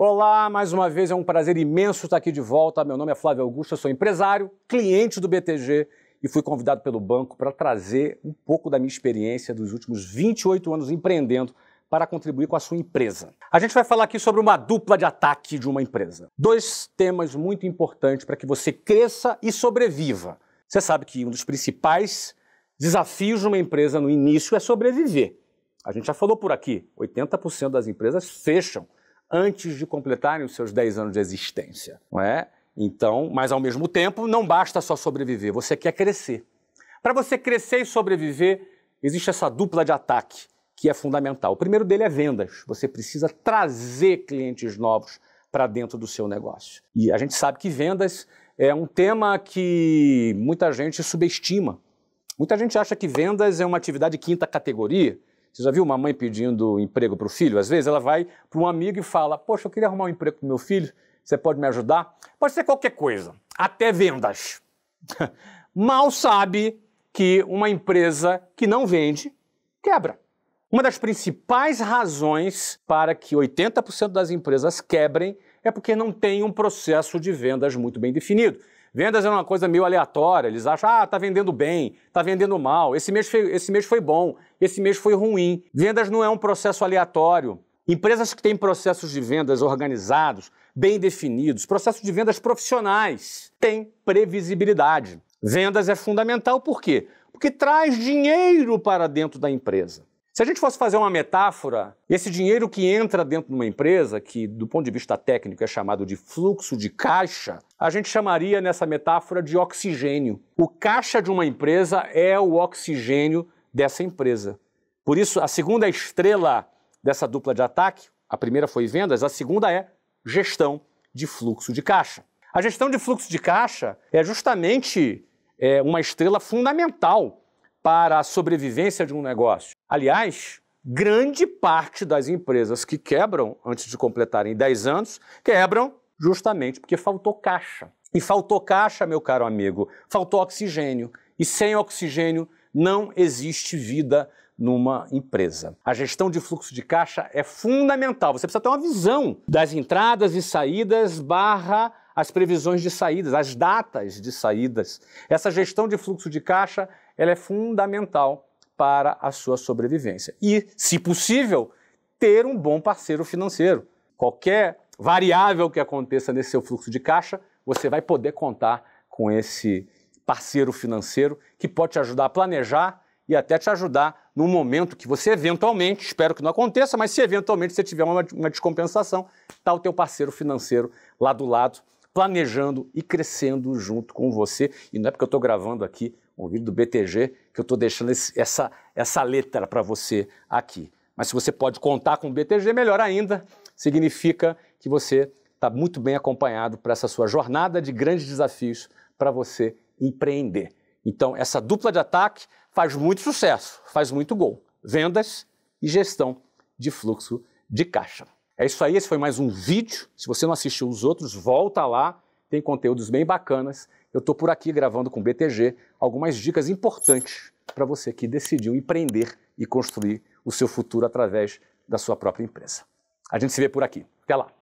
Olá, mais uma vez é um prazer imenso estar aqui de volta. Meu nome é Flávio Augusto, sou empresário, cliente do BTG e fui convidado pelo banco para trazer um pouco da minha experiência dos últimos 28 anos empreendendo para contribuir com a sua empresa. A gente vai falar aqui sobre uma dupla de ataque de uma empresa. Dois temas muito importantes para que você cresça e sobreviva. Você sabe que um dos principais desafios de uma empresa no início é sobreviver. A gente já falou por aqui, 80% das empresas fecham antes de completarem os seus 10 anos de existência, não é? Então, mas ao mesmo tempo, não basta só sobreviver, você quer crescer. Para você crescer e sobreviver, existe essa dupla de ataque que é fundamental. O primeiro dele é vendas. Você precisa trazer clientes novos para dentro do seu negócio. E a gente sabe que vendas é um tema que muita gente subestima. Muita gente acha que vendas é uma atividade de quinta categoria, você já viu uma mãe pedindo emprego para o filho? Às vezes ela vai para um amigo e fala: Poxa, eu queria arrumar um emprego para o meu filho, você pode me ajudar? Pode ser qualquer coisa, até vendas. Mal sabe que uma empresa que não vende quebra. Uma das principais razões para que 80% das empresas quebrem é porque não tem um processo de vendas muito bem definido. Vendas é uma coisa meio aleatória, eles acham, ah, tá vendendo bem, tá vendendo mal, esse mês foi, esse mês foi bom, esse mês foi ruim. Vendas não é um processo aleatório. Empresas que têm processos de vendas organizados, bem definidos, processos de vendas profissionais, têm previsibilidade. Vendas é fundamental por quê? Porque traz dinheiro para dentro da empresa. Se a gente fosse fazer uma metáfora, esse dinheiro que entra dentro de uma empresa, que do ponto de vista técnico é chamado de fluxo de caixa, a gente chamaria nessa metáfora de oxigênio. O caixa de uma empresa é o oxigênio dessa empresa. Por isso, a segunda estrela dessa dupla de ataque, a primeira foi vendas, a segunda é gestão de fluxo de caixa. A gestão de fluxo de caixa é justamente é, uma estrela fundamental para a sobrevivência de um negócio. Aliás, grande parte das empresas que quebram antes de completarem 10 anos quebram justamente porque faltou caixa. E faltou caixa, meu caro amigo, faltou oxigênio. E sem oxigênio não existe vida numa empresa. A gestão de fluxo de caixa é fundamental. Você precisa ter uma visão das entradas e saídas barra as previsões de saídas, as datas de saídas. Essa gestão de fluxo de caixa ela é fundamental para a sua sobrevivência. E, se possível, ter um bom parceiro financeiro. Qualquer variável que aconteça nesse seu fluxo de caixa, você vai poder contar com esse parceiro financeiro que pode te ajudar a planejar e até te ajudar no momento que você eventualmente, espero que não aconteça, mas se eventualmente você tiver uma, uma descompensação, está o teu parceiro financeiro lá do lado, planejando e crescendo junto com você. E não é porque eu estou gravando aqui um vídeo do BTG, que eu estou deixando esse, essa, essa letra para você aqui. Mas se você pode contar com o BTG, melhor ainda, significa que você está muito bem acompanhado para essa sua jornada de grandes desafios para você empreender. Então, essa dupla de ataque faz muito sucesso, faz muito gol. Vendas e gestão de fluxo de caixa. É isso aí, esse foi mais um vídeo. Se você não assistiu os outros, volta lá tem conteúdos bem bacanas. Eu estou por aqui gravando com o BTG algumas dicas importantes para você que decidiu empreender e construir o seu futuro através da sua própria empresa. A gente se vê por aqui. Até lá!